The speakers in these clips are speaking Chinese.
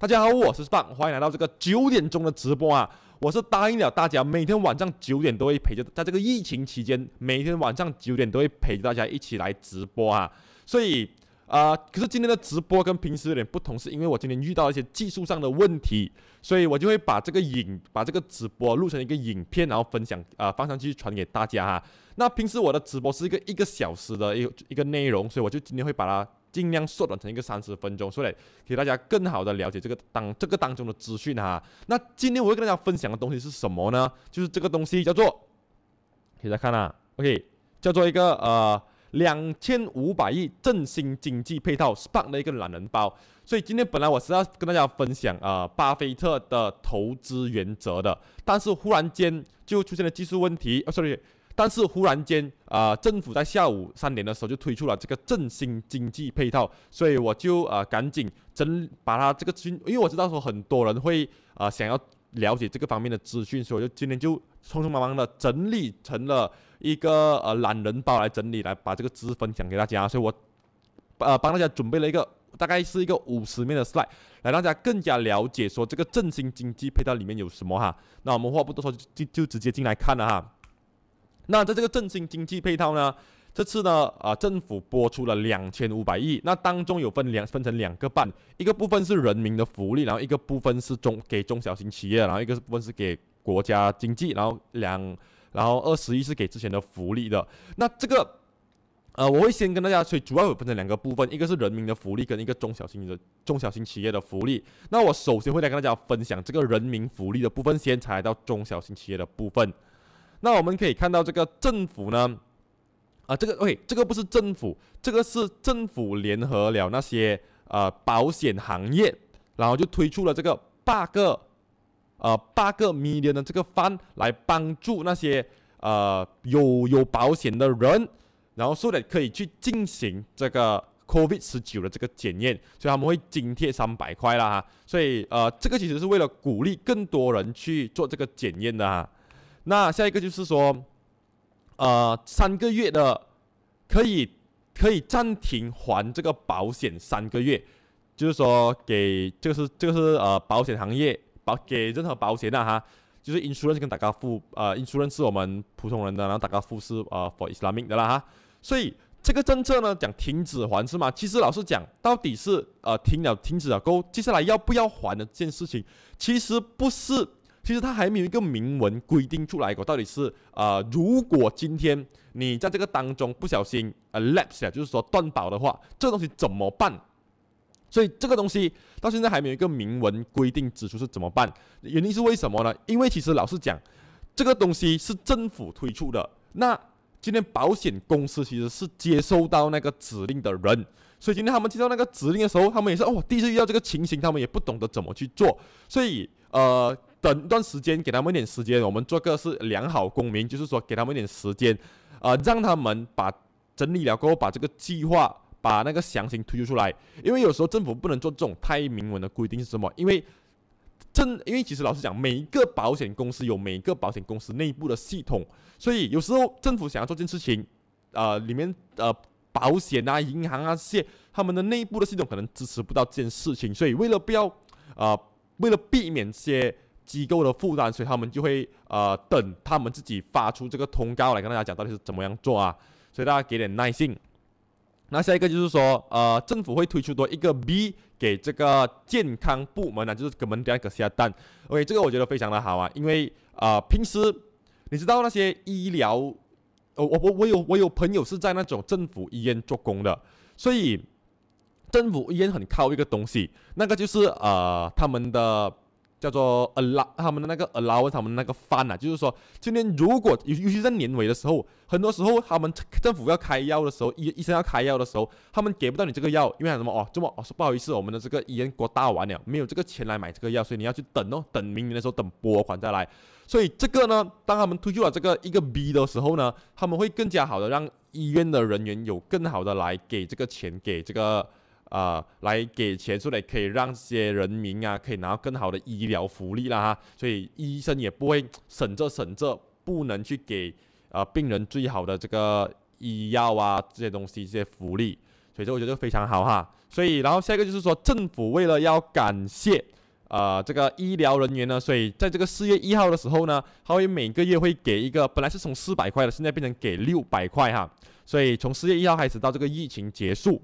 大家好，我是棒，欢迎来到这个九点钟的直播啊！我是答应了大家，每天晚上九点都会陪着，在这个疫情期间，每天晚上九点都会陪着大家一起来直播啊！所以，呃，可是今天的直播跟平时有点不同，是因为我今天遇到一些技术上的问题，所以我就会把这个影把这个直播录成一个影片，然后分享啊放上去传给大家哈。那平时我的直播是一个一个小时的一个一个内容，所以我就今天会把它。尽量缩短成一个三十分钟，所以给大家更好的了解这个当这个当中的资讯哈。那今天我要跟大家分享的东西是什么呢？就是这个东西叫做，给大家看啊，OK，叫做一个呃两千五百亿振兴经济配套 Spark 的一个懒人包。所以今天本来我是要跟大家分享呃巴菲特的投资原则的，但是忽然间就出现了技术问题，哦，sorry。但是忽然间，啊，政府在下午三点的时候就推出了这个振兴经济配套，所以我就呃赶紧整把它这个资，因为我知道说很多人会啊想要了解这个方面的资讯，所以我就今天就匆匆忙忙的整理成了一个呃懒人包来整理来把这个知识分享给大家，所以我呃帮大家准备了一个大概是一个五十面的 slide 来让大家更加了解说这个振兴经济配套里面有什么哈。那我们话不多说，就就直接进来看了哈。那在这个振兴经济配套呢，这次呢，啊，政府拨出了两千五百亿，那当中有分两分成两个半，一个部分是人民的福利，然后一个部分是中给中小型企业，然后一个部分是给国家经济，然后两然后二十亿是给之前的福利的。那这个，呃，我会先跟大家，所以主要有分成两个部分，一个是人民的福利，跟一个中小型的中小型企业的福利。那我首先会来跟大家分享这个人民福利的部分，先才到中小型企业的部分。那我们可以看到，这个政府呢，啊，这个喂，这个不是政府，这个是政府联合了那些呃保险行业，然后就推出了这个八个呃八个 million 的这个方来帮助那些呃有有保险的人，然后说的可以去进行这个 covid 十九的这个检验，所以他们会津贴三百块啦，所以呃这个其实是为了鼓励更多人去做这个检验的哈。那下一个就是说，呃，三个月的可以可以暂停还这个保险三个月，就是说给这个是这个是呃保险行业保给任何保险的哈，就是 Insuran c e 跟大家付呃 Insuran c e 是我们普通人的，然后大家付是呃 For Islamic 的啦哈。所以这个政策呢，讲停止还是吗？其实老实讲，到底是呃停了停止了，够接下来要不要还的这件事情，其实不是。其实它还没有一个明文规定出来，我到底是啊，如果今天你在这个当中不小心呃 lapse 了，就是说断保的话，这东西怎么办？所以这个东西到现在还没有一个明文规定指出是怎么办？原因是为什么呢？因为其实老实讲，这个东西是政府推出的，那今天保险公司其实是接收到那个指令的人，所以今天他们接到那个指令的时候，他们也是哦，第一次遇到这个情形，他们也不懂得怎么去做，所以呃。等一段时间，给他们一点时间，我们做个是良好公民，就是说给他们一点时间，呃，让他们把整理了过后，把这个计划，把那个详情推出出来。因为有时候政府不能做这种太明文的规定是什么？因为政，因为其实老实讲，每一个保险公司有每一个保险公司内部的系统，所以有时候政府想要做件事情，呃，里面呃保险啊、银行啊这些，他们的内部的系统可能支持不到这件事情，所以为了不要，呃，为了避免些。机构的负担，所以他们就会呃等他们自己发出这个通告来跟大家讲到底是怎么样做啊，所以大家给点耐心。那下一个就是说呃政府会推出多一个 B 给这个健康部门啊，就是给门们加个下单。OK，这个我觉得非常的好啊，因为啊平时你知道那些医疗，哦、我我我有我有朋友是在那种政府医院做工的，所以政府医院很靠一个东西，那个就是呃他们的。叫做 allow，他们的那个 allow，他们那个 fun 啊，就是说，今天如果尤尤其在年尾的时候，很多时候他们政府要开药的时候，医医生要开药的时候，他们给不到你这个药，因为什么哦？这么哦，不好意思，我们的这个医院国大完了，没有这个钱来买这个药，所以你要去等哦，等明年的时候等拨款再来。所以这个呢，当他们推出了这个一个 B 的时候呢，他们会更加好的让医院的人员有更好的来给这个钱给这个。啊，来给钱出来，可以让这些人民啊，可以拿到更好的医疗福利啦哈。所以医生也不会省着省着不能去给啊病人最好的这个医药啊这些东西这些福利。所以这我觉得非常好哈。所以然后下一个就是说，政府为了要感谢啊这个医疗人员呢，所以在这个四月一号的时候呢，他会每个月会给一个本来是从四百块的，现在变成给六百块哈。所以从四月一号开始到这个疫情结束。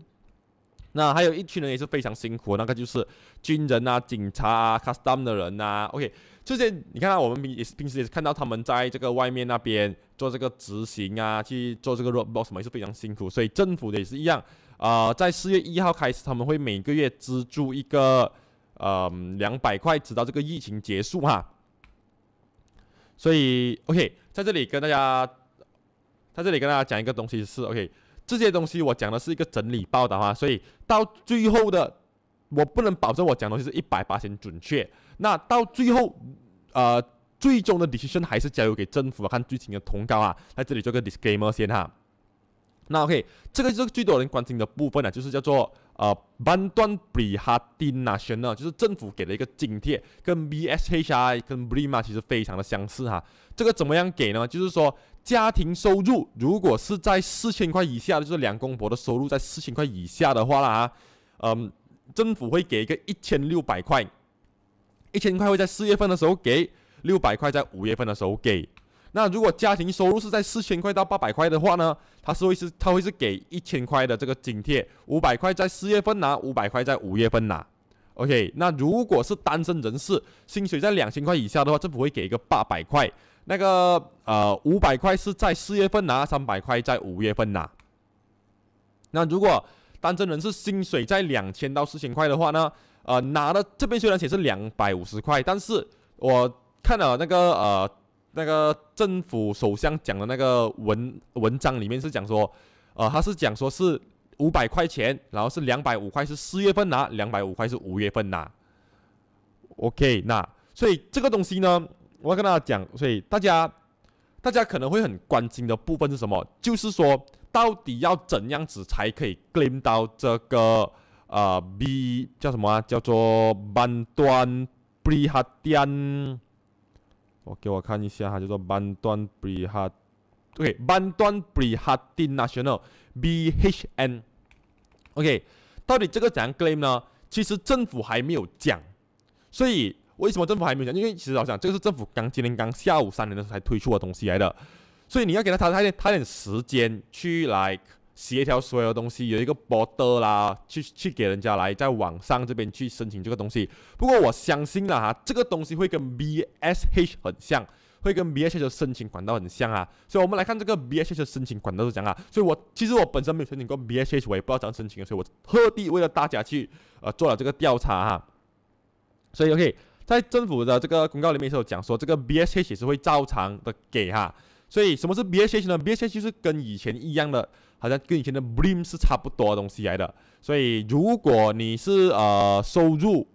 那还有一群人也是非常辛苦，那个就是军人啊、警察啊、custom 的人啊。OK，这些你看到我们平也是平时也是看到他们在这个外面那边做这个执行啊，去做这个 r o b o s 什么也是非常辛苦。所以政府的也是一样啊，在四月一号开始，他们会每个月资助一个呃两百块，直到这个疫情结束哈。所以 OK，在这里跟大家在这里跟大家讲一个东西是 OK。这些东西我讲的是一个整理报道啊，所以到最后的我不能保证我讲东西是一百八十准确。那到最后，呃，最终的 decision 还是交由给政府看剧情的通告啊，在这里做个 disclaimer 先哈。那 OK，这个就是最多人关心的部分呢，就是叫做呃，Banduan b i h a d i n a h i o n o 就是政府给的一个津贴，跟 BSHI 跟 Bima r 其实非常的相似哈。这个怎么样给呢？就是说。家庭收入如果是在四千块以下，的，就是两公婆的收入在四千块以下的话啦，啊，嗯，政府会给一个一千六百块，一千块会在四月份的时候给，六百块在五月份的时候给。那如果家庭收入是在四千块到八百块的话呢，他会是他会是给一千块的这个津贴，五百块在四月份拿，五百块在五月份拿。OK，那如果是单身人士，薪水在两千块以下的话，政府会给一个八百块。那个呃，五百块是在四月份拿，三百块在五月份拿。那如果当真人是薪水在两千到四千块的话呢？呃，拿的这边虽然写是两百五十块，但是我看了那个呃那个政府首相讲的那个文文章里面是讲说，呃，他是讲说是五百块钱，然后是两百五块是四月份拿，两百五块是五月份拿。OK，那所以这个东西呢？我要跟大家讲，所以大家，大家可能会很关心的部分是什么？就是说，到底要怎样子才可以 claim 到这个啊？B 叫什么？叫做 Banduan i h a d i a n 我给我看一下哈，叫做 b a n d u i h a d o k b a n d u a n Bihadi National BHN。OK，到底这个怎样 claim 呢？其实政府还没有讲，所以。为什么政府还没有讲？因为其实我想，这个是政府刚今天刚下午三点的时候才推出的东西来的，所以你要给他他他点他点时间去来协调所有东西，有一个 b o r d e r 啦，去去给人家来在网上这边去申请这个东西。不过我相信了哈，这个东西会跟 B S H 很像，会跟 B S H 的申请管道很像啊。所以我们来看这个 B S H 的申请管道是怎样啊？所以我其实我本身没有申请过 B S H，我也不知道怎样申请，所以我特地为了大家去呃做了这个调查哈。所以 OK。在政府的这个公告里面也有讲说，这个 BSH 是会照常的给哈。所以什么是 BSH 呢？BSH 就是跟以前一样的，好像跟以前的 Brim 是差不多的东西来的。所以如果你是呃收入，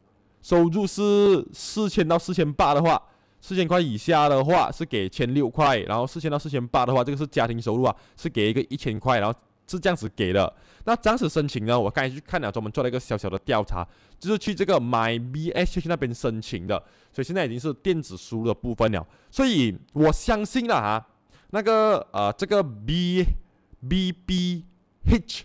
收入是四千到四千八的话，四千块以下的话是给千六块，然后四千到四千八的话，这个是家庭收入啊，是给一个一千块，然后。是这样子给的，那这样子申请呢？我刚才去看了，专门做了一个小小的调查，就是去这个 my b h 那边申请的，所以现在已经是电子书的部分了。所以我相信了哈，那个呃，这个 b b b h，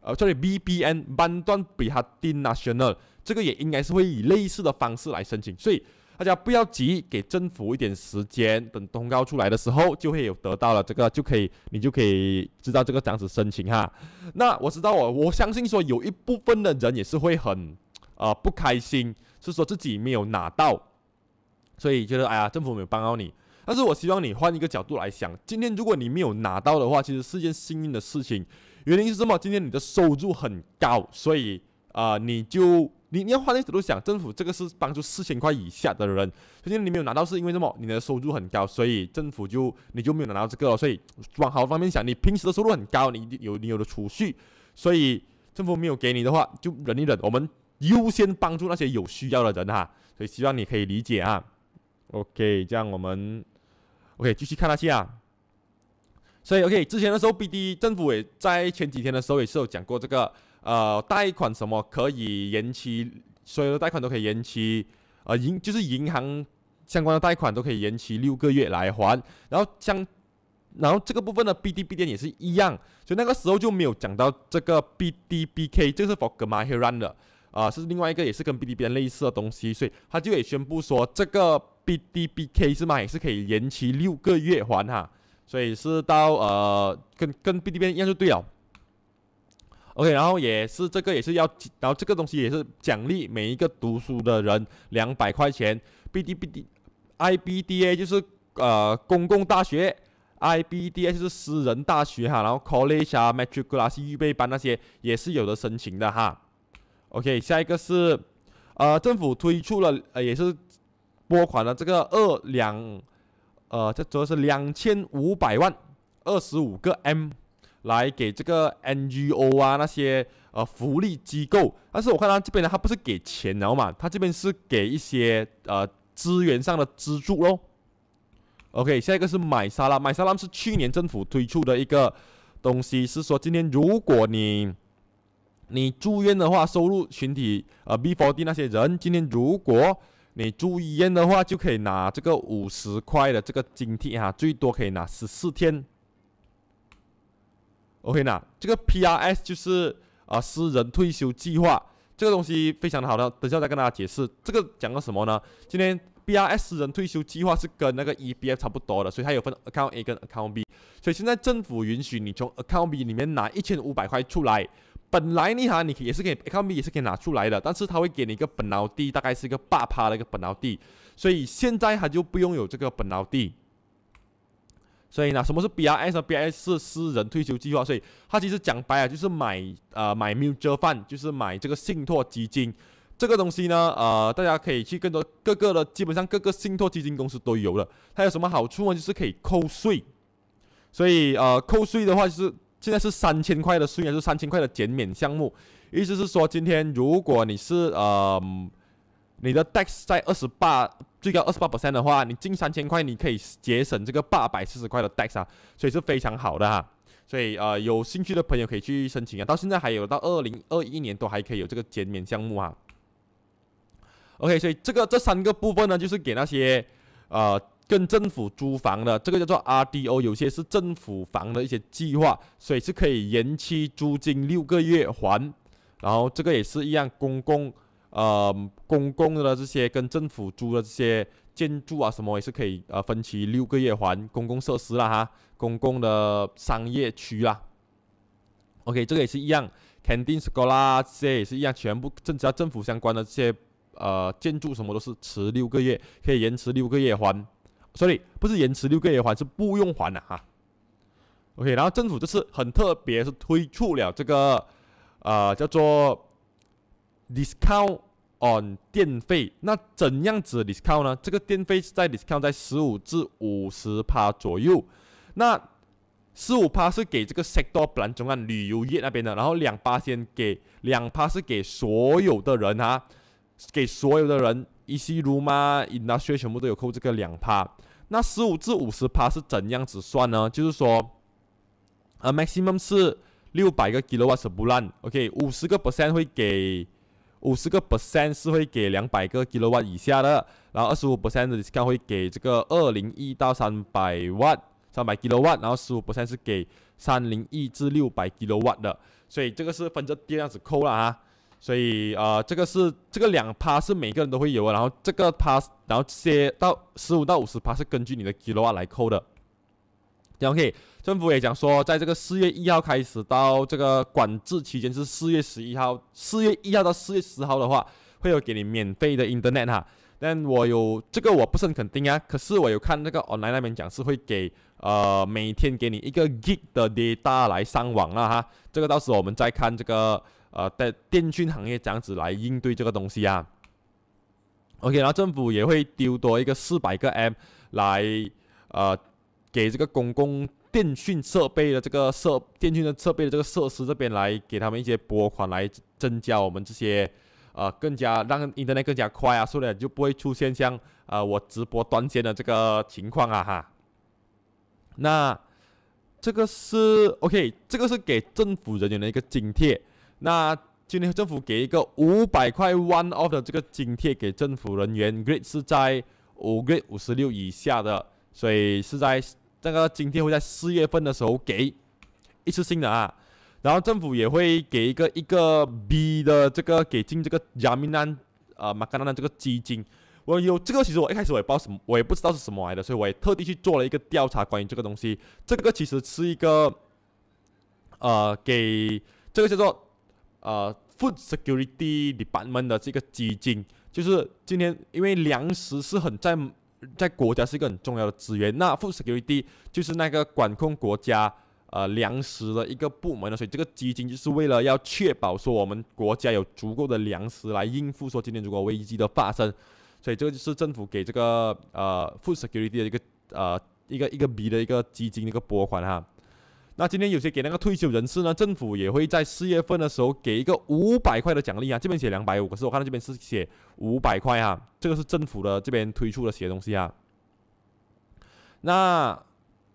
呃，这里 b b n bandung b h a i n a t i o n a l 这个也应该是会以类似的方式来申请，所以。大家不要急，给政府一点时间，等通告出来的时候，就会有得到了这个，就可以你就可以知道这个涨子申请哈。那我知道我我相信说有一部分的人也是会很啊不开心，是说自己没有拿到，所以觉得哎呀，政府没有帮到你。但是我希望你换一个角度来想，今天如果你没有拿到的话，其实是件幸运的事情。原因是什么？今天你的收入很高，所以啊你就。你你要换一个角度想，政府这个是帮助四千块以下的人，所以你没有拿到是因为什么？你的收入很高，所以政府就你就没有拿到这个，所以往好方面想，你平时的收入很高，你有你有的储蓄，所以政府没有给你的话，就忍一忍。我们优先帮助那些有需要的人哈，所以希望你可以理解啊。OK，这样我们 OK 继续看下去啊。所以 OK 之前的时候，BD 政府也在前几天的时候也是有讲过这个。呃，贷款什么可以延期？所有的贷款都可以延期，呃，银就是银行相关的贷款都可以延期六个月来还。然后像，然后这个部分的 b d b 点也是一样，所以那个时候就没有讲到这个 BDBK，这是 Forger m a h e r r u n 的，e r 啊，是另外一个也是跟 BDBB 类似的东西，所以他就也宣布说这个 BDBK 是嘛也是可以延期六个月还哈，所以是到呃跟跟 BDBB 一样就对了。OK，然后也是这个也是要，然后这个东西也是奖励每一个读书的人两百块钱。B D B D I B D A 就是呃公共大学，I B D A 就是私人大学哈，然后 College 啊、Matriculation 预备班那些也是有的申请的哈。OK，下一个是，呃政府推出了呃也是拨款了这个二两，呃这主要是两千五百万，二十五个 M。来给这个 NGO 啊那些呃福利机构，但是我看他这边呢，他不是给钱然后嘛，他这边是给一些呃资源上的资助喽。OK，下一个是买沙拉，买沙拉是去年政府推出的一个东西，是说今天如果你你住院的话，收入群体呃 b four d 那些人，今天如果你住医院的话，就可以拿这个五十块的这个津贴啊，最多可以拿十四天。OK 呐，这个 PRS 就是啊私人退休计划，这个东西非常的好呢。等下再跟大家解释。这个讲个什么呢？今天 PRS 私人退休计划是跟那个 EBF 差不多的，所以它有分 Account A 跟 Account B。所以现在政府允许你从 Account B 里面拿一千五百块出来。本来你哈你也是可以 Account B 也是可以拿出来的，但是它会给你一个本劳地，大概是一个八趴的一个本劳地。所以现在它就不拥有这个本劳地。所以呢，什么是 BRS？BRS 是私人退休计划，所以它其实讲白了就是买呃买 mutual fund，就是买这个信托基金。这个东西呢，呃，大家可以去更多各个的，基本上各个信托基金公司都有的。它有什么好处呢？就是可以扣税。所以呃，扣税的话就是现在是三千块的税，还是三千块的减免项目。意思是说，今天如果你是呃你的 tax 在二十八。最高二十八 percent 的话，你进三千块，你可以节省这个八百四十块的 tax 啊，所以是非常好的哈。所以呃，有兴趣的朋友可以去申请啊。到现在还有到二零二一年都还可以有这个减免项目啊。OK，所以这个这三个部分呢，就是给那些呃跟政府租房的，这个叫做 RDO，有些是政府房的一些计划，所以是可以延期租金六个月还，然后这个也是一样公共。呃，公共的这些跟政府租的这些建筑啊，什么也是可以呃分期六个月还公共设施啦，哈，公共的商业区啦。OK，这个也是一样，candies，cola 这些也是一样，全部政至要政府相关的这些呃建筑什么都是迟六个月，可以延迟六个月还，所以不是延迟六个月还，是不用还了哈。OK，然后政府就是很特别是推出了这个啊叫做 discount。on 电费，那怎样子 discount 呢？这个电费是在 discount 在十五至五十趴左右。那十五趴是给这个 Sector 本 l 中 e 旅游业那边的，然后两趴先给两趴是给所有的人哈，给所有的人 EC r o m i n d u s t i o n 全部都有扣这个两趴。那十五至五十趴是怎样子算呢？就是说，a maximum 是六百个 kilowatt 不烂 o k 五十个 percent 会给。五十个 percent 是会给两百个 kilo watt 以下的，然后二十五 percent 的 discount 会给这个二零一到三百万，三百 kilo watt，然后十五 percent 是给三零一至六百 kilo watt 的，所以这个是分第二样子扣了啊，所以呃，这个是这个两趴是每个人都会有，然后这个趴，然后些到十五到五十趴是根据你的 kilo watt 来扣的。OK，政府也讲说，在这个四月一号开始到这个管制期间是四月十一号，四月一号到四月十号的话，会有给你免费的 internet 哈。但我有这个，我不是很肯定啊。可是我有看那个 online 那边讲是会给呃每天给你一个 G i 的 data 来上网了哈。这个到时候我们再看这个呃电电讯行业这样子来应对这个东西啊。OK，然后政府也会丢多一个四百个 M 来呃。给这个公共电讯设备的这个设电讯的设备的这个设施这边来给他们一些拨款来增加我们这些呃更加让 internet 更加快啊，所以就不会出现像呃我直播断线的这个情况啊哈。那这个是 OK，这个是给政府人员的一个津贴。那今天政府给一个五百块 one off 的这个津贴给政府人员，rate g 是在五 rate 五十六以下的，所以是在。那个今天会在四月份的时候给一次性的啊，然后政府也会给一个一个 B 的这个给进这个亚米纳呃马卡纳的这个基金。我有这个，其实我一开始我也不知道什么，我也不知道是什么来的，所以我也特地去做了一个调查关于这个东西。这个其实是一个呃给这个叫做呃 Food Security Department 的这个基金，就是今天因为粮食是很在。在国家是一个很重要的资源，那 food security 就是那个管控国家呃粮食的一个部门的，所以这个基金就是为了要确保说我们国家有足够的粮食来应付说今天如果危机的发生，所以这个就是政府给这个呃 food security 的一个呃一个一个 B 的一个基金的一个拨款哈。那今天有些给那个退休人士呢，政府也会在四月份的时候给一个五百块的奖励啊。这边写两百五，可是我看到这边是写五百块啊。这个是政府的这边推出的写东西啊。那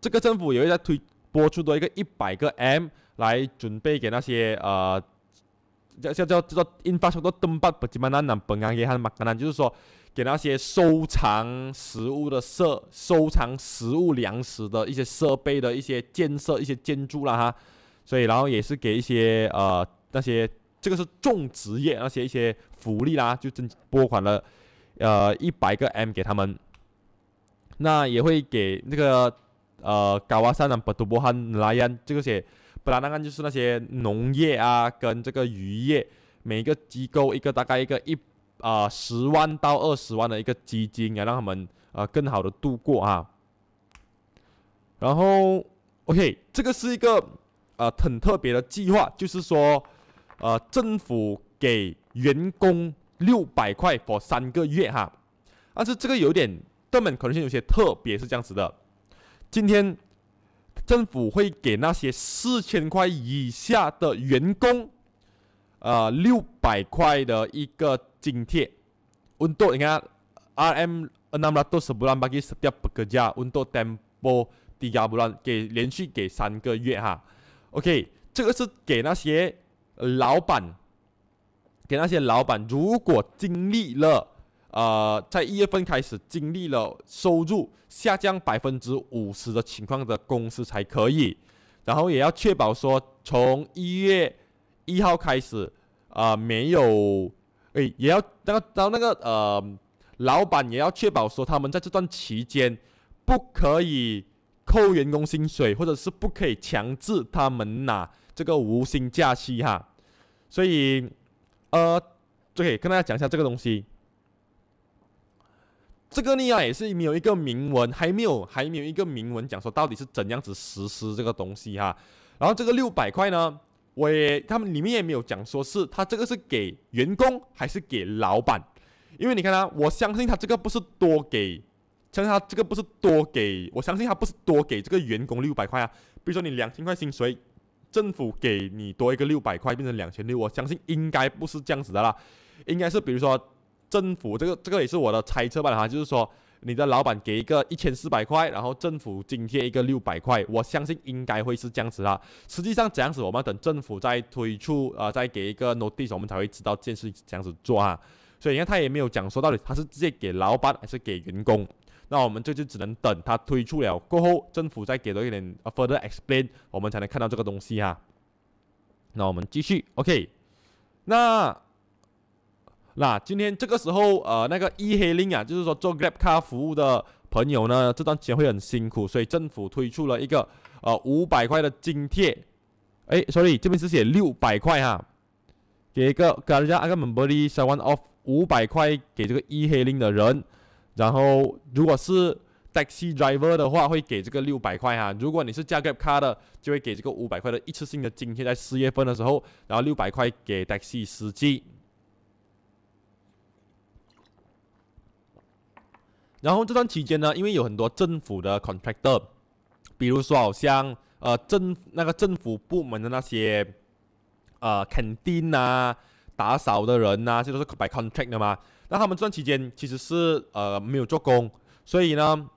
这个政府也会在推播出多一个一百个 M 来准备给那些呃叫叫叫叫做引发许多东巴不怎么南难平安夜还蛮简单，就是说。给那些收藏食物的设、收藏食物粮食的一些设备的一些建设、一些建筑啦哈，所以然后也是给一些呃那些这个是种植业那些一些福利啦，就增拨款了，呃一百个 M 给他们。那也会给那个呃高瓦山的巴杜波汉拉恩，这个些巴拉那人就是那些农业啊跟这个渔业，每个机构一个大概一个一。啊，十万到二十万的一个基金来让他们啊更好的度过啊。然后，OK，这个是一个呃很特别的计划，就是说，呃，政府给员工六百块，for 三个月哈。但是这个有点，根本可能性有些特别，是这样子的。今天政府会给那些四千块以下的员工。呃，六百块的一个津贴，Untuk 你看，RM enam ratus sebulan bagi setiap pekerja, Untuk tempo tiga bulan 给连续给三个月哈，OK，这个是给那些老板，给那些老板，如果经历了，呃，在一月份开始经历了收入下降百分之五十的情况的公司才可以，然后也要确保说从一月一号开始。啊，没有，哎，也要，那个，然后那个呃，老板也要确保说他们在这段期间，不可以扣员工薪水，或者是不可以强制他们拿这个无薪假期哈。所以，呃，可以跟大家讲一下这个东西，这个呢也也是没有一个明文，还没有，还没有一个明文讲说到底是怎样子实施这个东西哈。然后这个六百块呢？我也他们里面也没有讲说是他这个是给员工还是给老板，因为你看他，我相信他这个不是多给，相信他这个不是多给，我相信他不是多给这个员工六百块啊。比如说你两千块薪水，政府给你多一个六百块，变成两千六，我相信应该不是这样子的啦，应该是比如说政府这个这个也是我的猜测吧，哈，就是说。你的老板给一个一千四百块，然后政府津贴一个六百块，我相信应该会是这样子啦。实际上这样子，我们等政府再推出啊，再给一个 notice，我们才会知道这件事这样子做啊。所以你看他也没有讲说到底他是直接给老板还是给员工。那我们这就只能等他推出了过后，政府再给多一点 further explain，我们才能看到这个东西哈。那我们继续，OK，那。那今天这个时候，呃，那个 Eheling 啊，就是说做 Grab Car 服务的朋友呢，这段时间会很辛苦，所以政府推出了一个呃五百块的津贴。哎，sorry，这边是写六百块哈，给一个给大家一个 monthly s o v e off 五百块给这个 Eheling 的人，然后如果是 Taxi driver 的话，会给这个六百块哈。如果你是驾 Grab Car 的，就会给这个五百块的一次性的津贴，在四月份的时候，然后六百块给 Taxi 司机。然后这段期间呢，因为有很多政府的 contractor，比如说好像呃政那个政府部门的那些呃肯定呐啊、打扫的人呐，这都是 by contract 的嘛。那他们这段期间其实是呃没有做工，所以呢，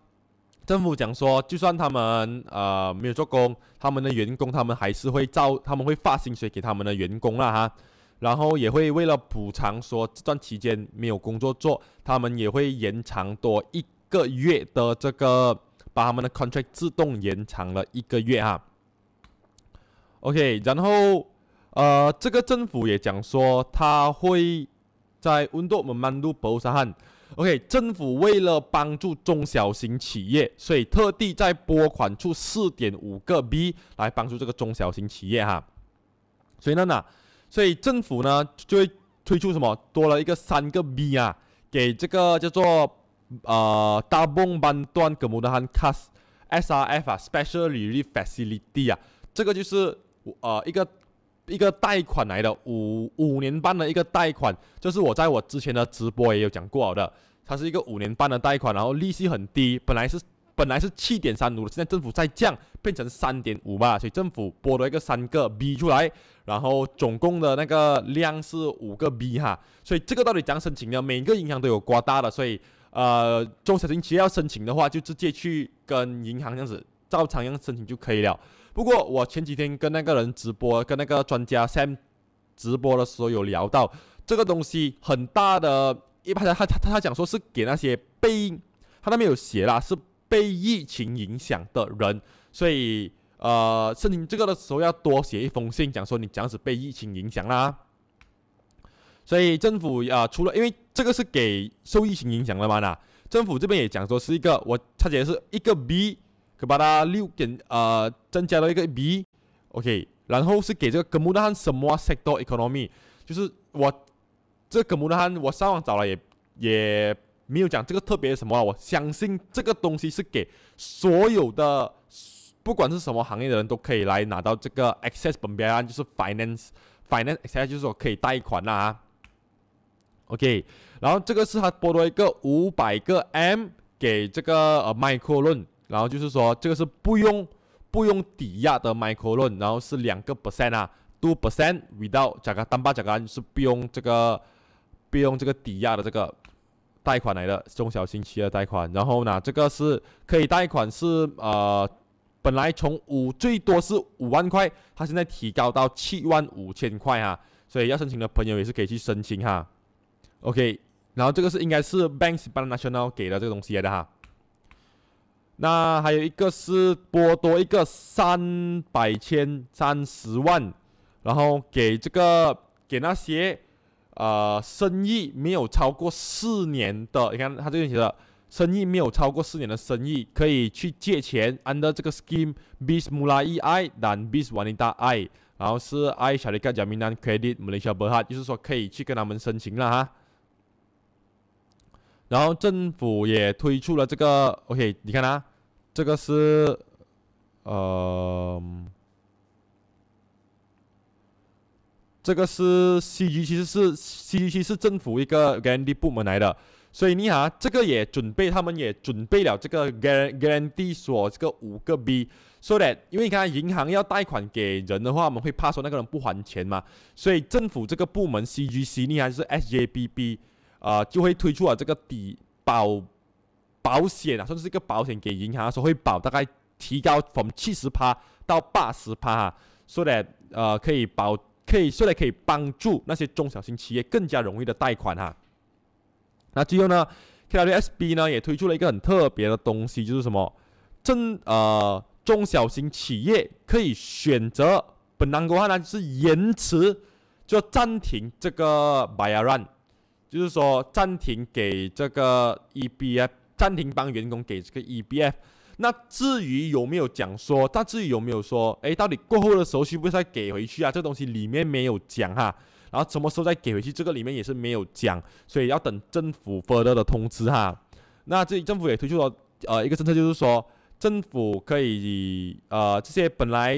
政府讲说，就算他们呃没有做工，他们的员工他们还是会照他们会发薪水给他们的员工啦哈。然后也会为了补偿，说这段期间没有工作做，他们也会延长多一个月的这个，把他们的 contract 自动延长了一个月啊。OK，然后呃，这个政府也讲说，他会在温多们曼努博沙汉，OK，政府为了帮助中小型企业，所以特地在拨款出四点五个 B 来帮助这个中小型企业哈，所以娜娜。所以政府呢就会推出什么？多了一个三个 B 啊，给这个叫做呃，d o double b a n n e r n g m e n t c a t S R F 啊，Special Relief Facility 啊，这个就是呃一个一个贷款来的五五年半的一个贷款，就是我在我之前的直播也有讲过的，它是一个五年半的贷款，然后利息很低，本来是。本来是七点三五，现在政府再降，变成三点五吧，所以政府拨了一个三个 B 出来，然后总共的那个量是五个 B 哈，所以这个到底怎样申请呢？每个银行都有瓜大的，所以呃，中小型企业要申请的话，就直接去跟银行这样子照常样申请就可以了。不过我前几天跟那个人直播，跟那个专家 Sam 直播的时候有聊到，这个东西很大的，一般他他他他讲说是给那些被他那边有写啦是。被疫情影响的人，所以呃申请这个的时候要多写一封信，讲说你这样子被疫情影响啦。所以政府啊除了，因为这个是给受疫情影响的嘛那政府这边也讲说是一个，我他讲是一个 B，可把它六点呃增加了一个 B，OK。然后是给这个格姆达汉什么 sector economy，就是我这个格达汉，我上网找了也也。没有讲这个特别什么啊，我相信这个东西是给所有的不管是什么行业的人都可以来拿到这个 access 本边啊，就是 finance finance，现 s 就是说可以贷款啦、啊。OK，然后这个是他拨了一个五百个 M 给这个呃 micro 论，然后就是说这个是不用不用抵押的 micro 论，然后是两个 percent 啊，two percent without 加个单把加个是不用这个不用这个抵押的这个。贷款来的，中小型企业贷款。然后呢，这个是可以贷款，是呃，本来从五最多是五万块，它现在提高到七万五千块啊。所以要申请的朋友也是可以去申请哈。OK，然后这个是应该是 Banks i n n a t i o n a l 给的这个东西来的哈。那还有一个是拨多一个三百千三十万，然后给这个给那些。呃，生意没有超过四年的，你看它这边写的，生意没有超过四年的生意可以去借钱，u n d e r 这个 scheme bis mulai i dan bis wanita i，然后是 i s 丽盖 i 名 k a jaminan credit malaysia b e r h a d 就是说可以去跟他们申请了哈。然后政府也推出了这个，OK，你看啊，这个是，呃。这个是 C G C 是 C G C 是政府一个 Gandhi 部门来的，所以你好，这个也准备，他们也准备了这个 Gandhi 所这个五个 b 说的，因为你看，银行要贷款给人的话，我们会怕说那个人不还钱嘛，所以政府这个部门 C G C 你还是 S J B B，啊，就会推出了这个抵保保险啊，算是一个保险给银行，说会保大概提高从七十趴到八十趴哈说的呃可以保。可以，说来可以帮助那些中小型企业更加容易的贷款哈。那最后呢，KWSB 呢也推出了一个很特别的东西，就是什么？正呃中小型企业可以选择，本来国话呢是延迟，就暂停这个 buy run，就是说暂停给这个 EBF，暂停帮员工给这个 EBF。那至于有没有讲说，那至于有没有说，哎，到底过后的时候需不需要给回去啊？这东西里面没有讲哈。然后什么时候再给回去，这个里面也是没有讲，所以要等政府发的的通知哈。那这里政府也推出了呃一个政策，就是说政府可以呃这些本来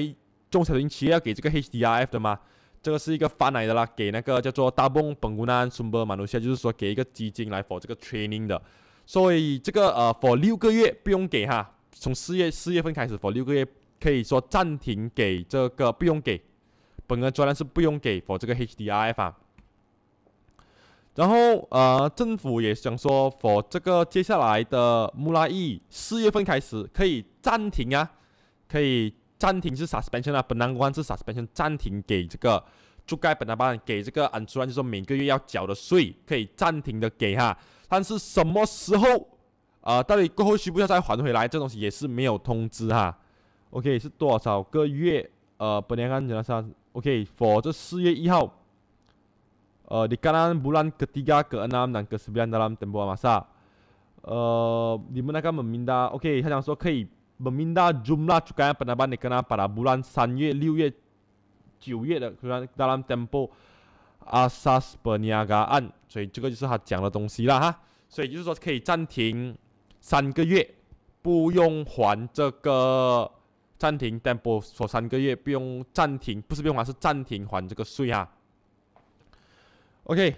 中小型企业要给这个 H D R F 的嘛，这个是一个发来的啦，给那个叫做 W Benunan Sumber m a n 就是说给一个基金来 for 这个 training 的，所以这个呃 for 六个月不用给哈。从四月四月份开始，for 六个月可以说暂停给这个不用给，本来专栏是不用给 for 这个 HDI 啊。然后呃，政府也想说 for 这个接下来的穆拉伊四月份开始可以暂停啊，可以暂停是 suspension 啊，本来关是 suspension 暂停给这个，就该本来班给这个安 n n 就是每个月要缴的税可以暂停的给哈，但是什么时候？啊到底过后需不需要再还回来这东西也是没有通知哈 ok 是多少个月呃本年看起来算 ok f o 否这四月一号呃你刚刚不让哥迪嘎格那南哥斯比安德拉姆登波马萨呃你们那个萌萌哒 ok 他讲说可以本命哒 zuma 去看本来办理跟他本来不让三月六月九月的可以看到啦 temple 阿萨斯本尼亚嘎案所以这个就是他讲的东西了哈所以就是说可以暂停三个月不用还这个暂停，但不说三个月不用暂停，不是不用还，是暂停还这个税哈。OK，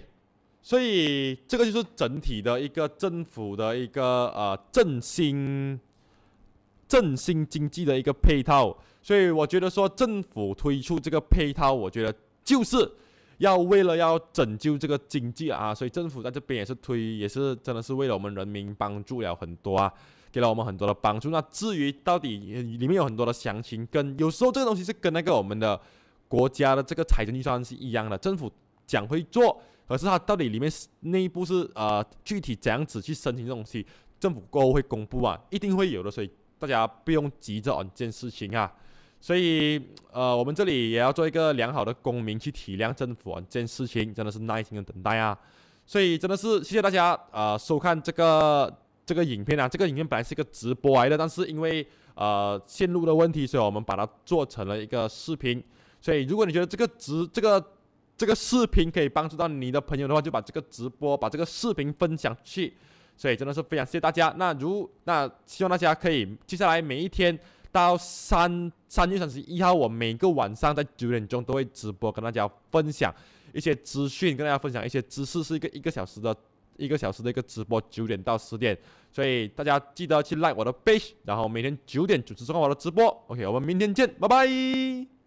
所以这个就是整体的一个政府的一个呃振兴振兴经济的一个配套，所以我觉得说政府推出这个配套，我觉得就是。要为了要拯救这个经济啊，所以政府在这边也是推，也是真的是为了我们人民帮助了很多啊，给了我们很多的帮助。那至于到底里面有很多的详情，跟有时候这个东西是跟那个我们的国家的这个财政预算是一样的，政府讲会做，可是它到底里面内部是呃具体怎样子去申请这东西，政府过后会公布啊，一定会有的，所以大家不用急着这件事情啊。所以，呃，我们这里也要做一个良好的公民，去体谅政府啊，这件事情真的是耐心的等待啊。所以真的是谢谢大家，呃，收看这个这个影片啊。这个影片本来是一个直播来的，但是因为呃线路的问题，所以我们把它做成了一个视频。所以如果你觉得这个直这个这个视频可以帮助到你的朋友的话，就把这个直播把这个视频分享去。所以真的是非常谢谢大家。那如那希望大家可以接下来每一天。到三三月三十一号，我每个晚上在九点钟都会直播，跟大家分享一些资讯，跟大家分享一些知识，是一个一个小时的一个小时的一个直播，九点到十点，所以大家记得去 like 我的 page，然后每天九点准时收看我的直播。OK，我们明天见，拜拜。